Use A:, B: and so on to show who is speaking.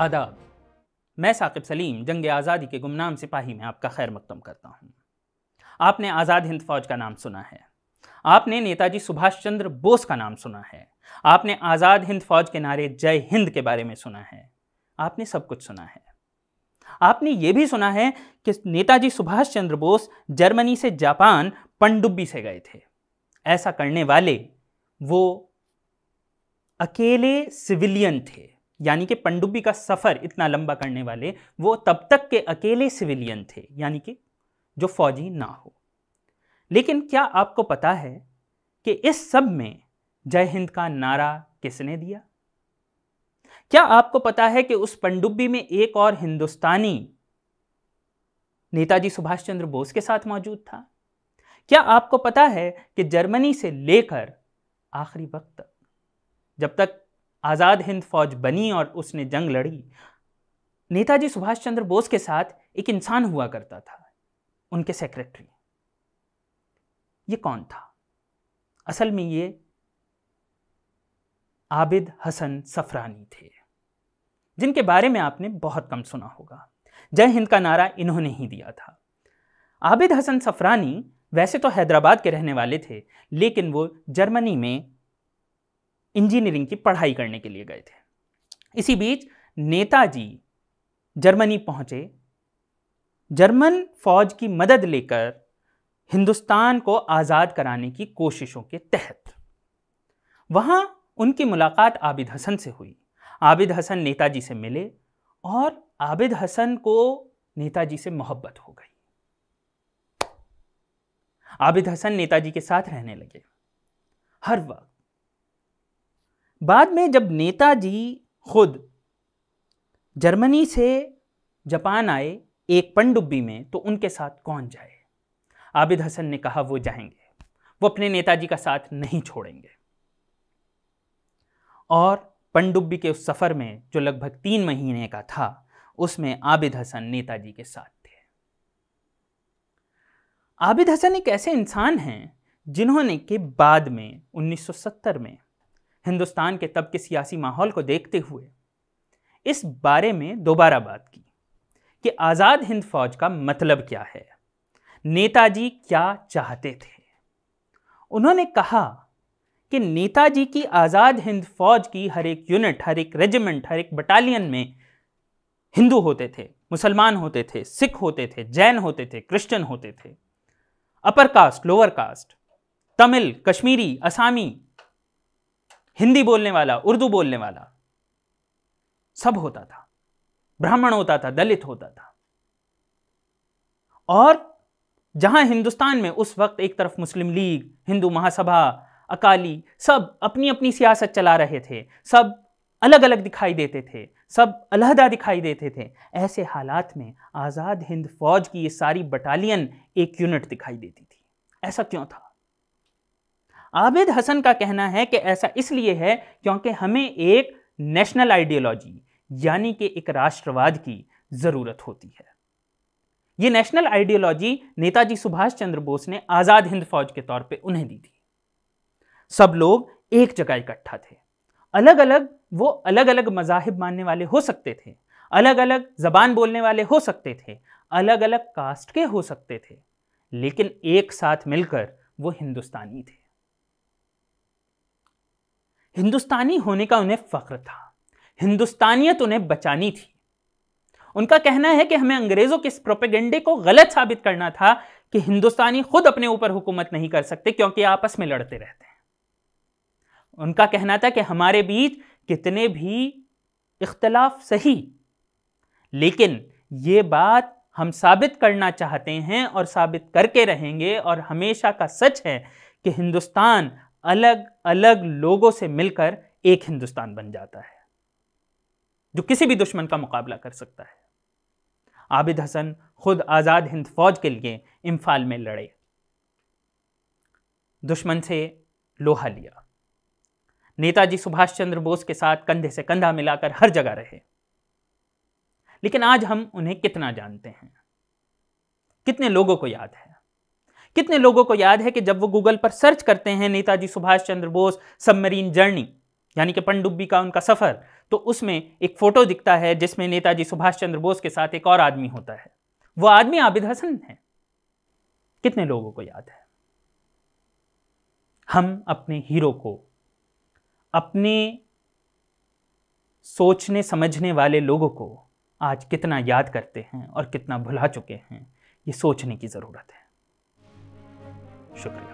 A: आदाब मैं साकिब सलीम जंग आज़ादी के गुमनाम सिपाही में आपका खैर मकदम करता हूँ आपने आज़ाद हिंद फौज का नाम सुना है आपने नेताजी सुभाष चंद्र बोस का नाम सुना है आपने आज़ाद हिंद फौज के नारे जय हिंद के बारे में सुना है आपने सब कुछ सुना है आपने ये भी सुना है कि नेताजी सुभाष चंद्र बोस जर्मनी से जापान पनडुब्बी से गए थे ऐसा करने वाले वो अकेले सिविलियन थे यानी कि पनडुब्बी का सफ़र इतना लंबा करने वाले वो तब तक के अकेले सिविलियन थे यानी कि जो फौजी ना हो लेकिन क्या आपको पता है कि इस सब में जय हिंद का नारा किसने दिया क्या आपको पता है कि उस पंडुब्बी में एक और हिंदुस्तानी नेताजी सुभाष चंद्र बोस के साथ मौजूद था क्या आपको पता है कि जर्मनी से लेकर आखिरी वक्त तक जब तक आज़ाद हिंद फौज बनी और उसने जंग लड़ी नेताजी सुभाष चंद्र बोस के साथ एक इंसान हुआ करता था उनके सेक्रेटरी ये कौन था असल में ये आबिद हसन सफरानी थे जिनके बारे में आपने बहुत कम सुना होगा जय हिंद का नारा इन्होंने ही दिया था आबिद हसन सफरानी वैसे तो हैदराबाद के रहने वाले थे लेकिन वो जर्मनी में इंजीनियरिंग की पढ़ाई करने के लिए गए थे इसी बीच नेताजी जर्मनी पहुंचे जर्मन फौज की मदद लेकर हिंदुस्तान को आज़ाद कराने की कोशिशों के तहत वहां उनकी मुलाकात आबिद हसन से हुई आबिद हसन नेताजी से मिले और आबिद हसन को नेताजी से मोहब्बत हो गई आबिद हसन नेताजी के साथ रहने लगे हर वक्त बाद में जब नेताजी खुद जर्मनी से जापान आए एक पनडुब्बी में तो उनके साथ कौन जाए आबिद हसन ने कहा वो जाएंगे वो अपने नेताजी का साथ नहीं छोड़ेंगे और पनडुब्बी के उस सफ़र में जो लगभग तीन महीने का था उसमें आबिद हसन नेताजी के साथ थे आबिद हसन एक ऐसे इंसान हैं जिन्होंने के बाद में 1970 में हिंदुस्तान के तब के सियासी माहौल को देखते हुए इस बारे में दोबारा बात की कि आज़ाद हिंद फौज का मतलब क्या है नेताजी क्या चाहते थे उन्होंने कहा कि नेताजी की आज़ाद हिंद फौज की हर एक यूनिट हर एक रेजिमेंट हर एक बटालियन में हिंदू होते थे मुसलमान होते थे सिख होते थे जैन होते थे क्रिश्चियन होते थे upper caste lower caste Tamil Kashmiri Assamese Hindi बोलने वाला उर्दू बोलने वाला सब होता था ब्राह्मण होता था दलित होता था और जहां हिंदुस्तान में उस वक्त एक तरफ मुस्लिम लीग हिंदू महासभा अकाली सब अपनी अपनी सियासत चला रहे थे सब अलग अलग दिखाई देते थे सब अलहदा दिखाई देते थे ऐसे हालात में आज़ाद हिंद फौज की ये सारी बटालियन एक यूनिट दिखाई देती थी ऐसा क्यों था आबिद हसन का कहना है कि ऐसा इसलिए है क्योंकि हमें एक नेशनल आइडियोलॉजी यानी कि एक राष्ट्रवाद की ज़रूरत होती है ये नेशनल आइडियोलॉजी नेताजी सुभाष चंद्र बोस ने आज़ाद हिंद फौज के तौर पे उन्हें दी थी सब लोग एक जगह इकट्ठा थे अलग अलग वो अलग अलग मजाहब मानने वाले हो सकते थे अलग अलग जबान बोलने वाले हो सकते थे अलग अलग कास्ट के हो सकते थे लेकिन एक साथ मिलकर वो हिंदुस्तानी थे हिंदुस्तानी होने का उन्हें फख्र था हिंदुस्तानियत उन्हें बचानी थी उनका कहना है कि हमें अंग्रेजों के इस प्रोपेगेंडे को गलत साबित करना था कि हिंदुस्तानी खुद अपने ऊपर हुकूमत नहीं कर सकते क्योंकि आपस में लड़ते रहते हैं उनका कहना था कि हमारे बीच कितने भी इख्तलाफ सही लेकिन ये बात हम साबित करना चाहते हैं और साबित करके रहेंगे और हमेशा का सच है कि हिंदुस्तान अलग अलग लोगों से मिलकर एक हिंदुस्तान बन जाता है जो किसी भी दुश्मन का मुकाबला कर सकता है आबिद हसन खुद आज़ाद हिंद फौज के लिए इम्फाल में लड़े दुश्मन से लोहा लिया नेताजी सुभाष चंद्र बोस के साथ कंधे से कंधा मिलाकर हर जगह रहे लेकिन आज हम उन्हें कितना जानते हैं कितने लोगों को याद है कितने लोगों को याद है कि जब वो गूगल पर सर्च करते हैं नेताजी सुभाष चंद्र बोस सबमरीन जर्नी यानी कि पनडुब्बी का उनका सफ़र तो उसमें एक फ़ोटो दिखता है जिसमें नेताजी सुभाष चंद्र बोस के साथ एक और आदमी होता है वो आदमी आबिद हसन है कितने लोगों को याद है हम अपने हीरो को अपने सोचने समझने वाले लोगों को आज कितना याद करते हैं और कितना भुला चुके हैं ये सोचने की ज़रूरत है शुक्रिया